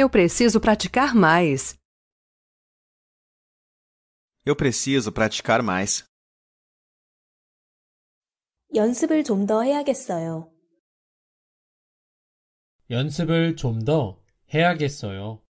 Eu preciso praticar mais. Eu preciso praticar mais. 연습을 좀 더 해야겠어요. 연습을 좀 더 해야겠어요.